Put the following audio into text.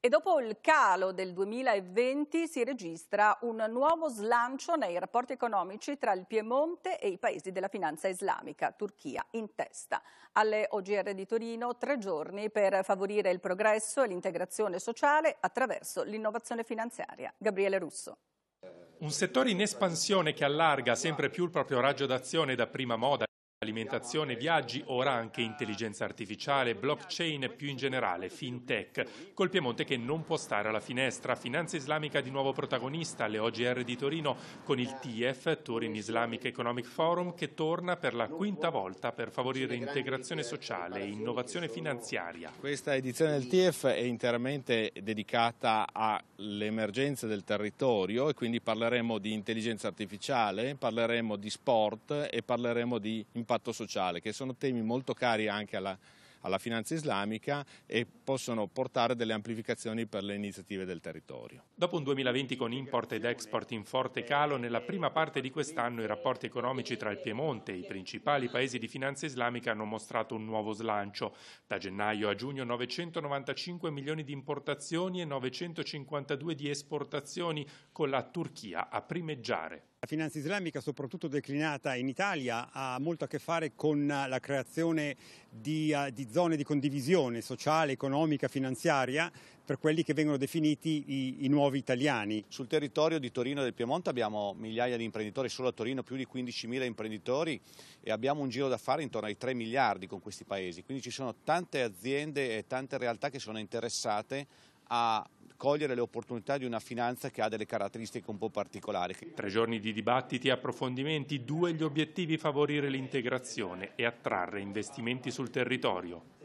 E dopo il calo del 2020 si registra un nuovo slancio nei rapporti economici tra il Piemonte e i paesi della finanza islamica, Turchia in testa. Alle OGR di Torino tre giorni per favorire il progresso e l'integrazione sociale attraverso l'innovazione finanziaria. Gabriele Russo. Un settore in espansione che allarga sempre più il proprio raggio d'azione da prima moda alimentazione, viaggi, ora anche intelligenza artificiale, blockchain e più in generale, fintech, col Piemonte che non può stare alla finestra, finanza islamica di nuovo protagonista, le OGR di Torino con il TIEF, Turin Islamic Economic Forum, che torna per la quinta volta per favorire integrazione sociale e innovazione finanziaria. Questa edizione del TIEF è interamente dedicata all'emergenza del territorio e quindi parleremo di intelligenza artificiale, parleremo di sport e parleremo di impegno patto sociale, che sono temi molto cari anche alla, alla finanza islamica e possono portare delle amplificazioni per le iniziative del territorio. Dopo un 2020 con import ed export in forte calo, nella prima parte di quest'anno i rapporti economici tra il Piemonte e i principali paesi di finanza islamica hanno mostrato un nuovo slancio. Da gennaio a giugno 995 milioni di importazioni e 952 di esportazioni, con la Turchia a primeggiare. La finanza islamica, soprattutto declinata in Italia, ha molto a che fare con la creazione di, eh, di, zone di condivisione sociale, economica, finanziaria per quelli che vengono definiti i, i nuovi italiani. Sul territorio di Torino e del Piemonte abbiamo migliaia di imprenditori, solo a Torino più di 15.000 imprenditori e abbiamo un giro d'affari intorno ai 3 miliardi con questi paesi, quindi ci sono tante aziende e tante realtà che sono interessate a cogliere le opportunità di una finanza che ha delle caratteristiche un po' particolari. Tre giorni di dibattiti e approfondimenti, due gli obiettivi favorire l'integrazione e attrarre investimenti sul territorio.